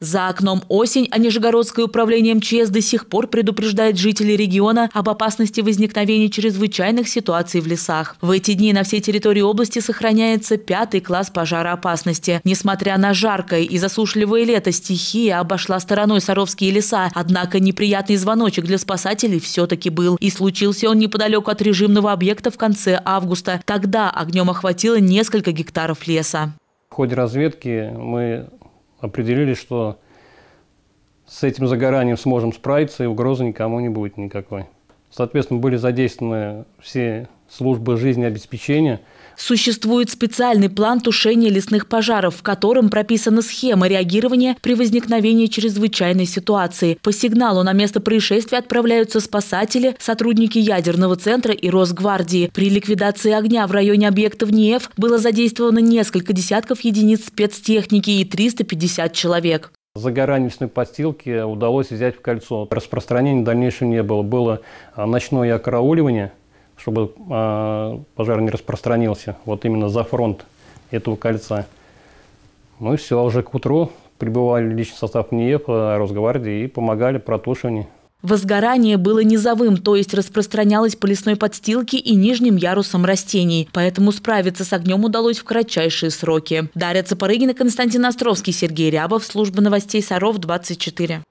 За окном осень, а Нижегородское управление МЧС до сих пор предупреждает жителей региона об опасности возникновения чрезвычайных ситуаций в лесах. В эти дни на всей территории области сохраняется пятый класс пожароопасности. Несмотря на жаркое и засушливое лето, стихия обошла стороной Саровские леса. Однако неприятный звоночек для спасателей все-таки был. И случился он неподалеку от режимного объекта в конце августа. Тогда огнем охватило несколько гектаров леса. В ходе разведки мы определились, что с этим загоранием сможем справиться, и угрозы никому не будет никакой. Соответственно, были задействованы все службы жизнеобеспечения – Существует специальный план тушения лесных пожаров, в котором прописана схема реагирования при возникновении чрезвычайной ситуации. По сигналу на место происшествия отправляются спасатели, сотрудники ядерного центра и Росгвардии. При ликвидации огня в районе объектов НИЭФ было задействовано несколько десятков единиц спецтехники и 350 человек. Загорание лесной подстилки удалось взять в кольцо. Распространения дальнейшего не было. Было а, ночное окарауливание – чтобы а, пожар не распространился. Вот именно за фронт этого кольца. Ну и все, уже к утру прибывали личный состав НИЕ по Росгвардии и помогали протушиванию. Возгорание было низовым, то есть распространялось по лесной подстилке и нижним ярусам растений, поэтому справиться с огнем удалось в кратчайшие сроки. Дарья Цапарыгина, Константин Островский, Сергей Рябов, служба новостей Саров, 24.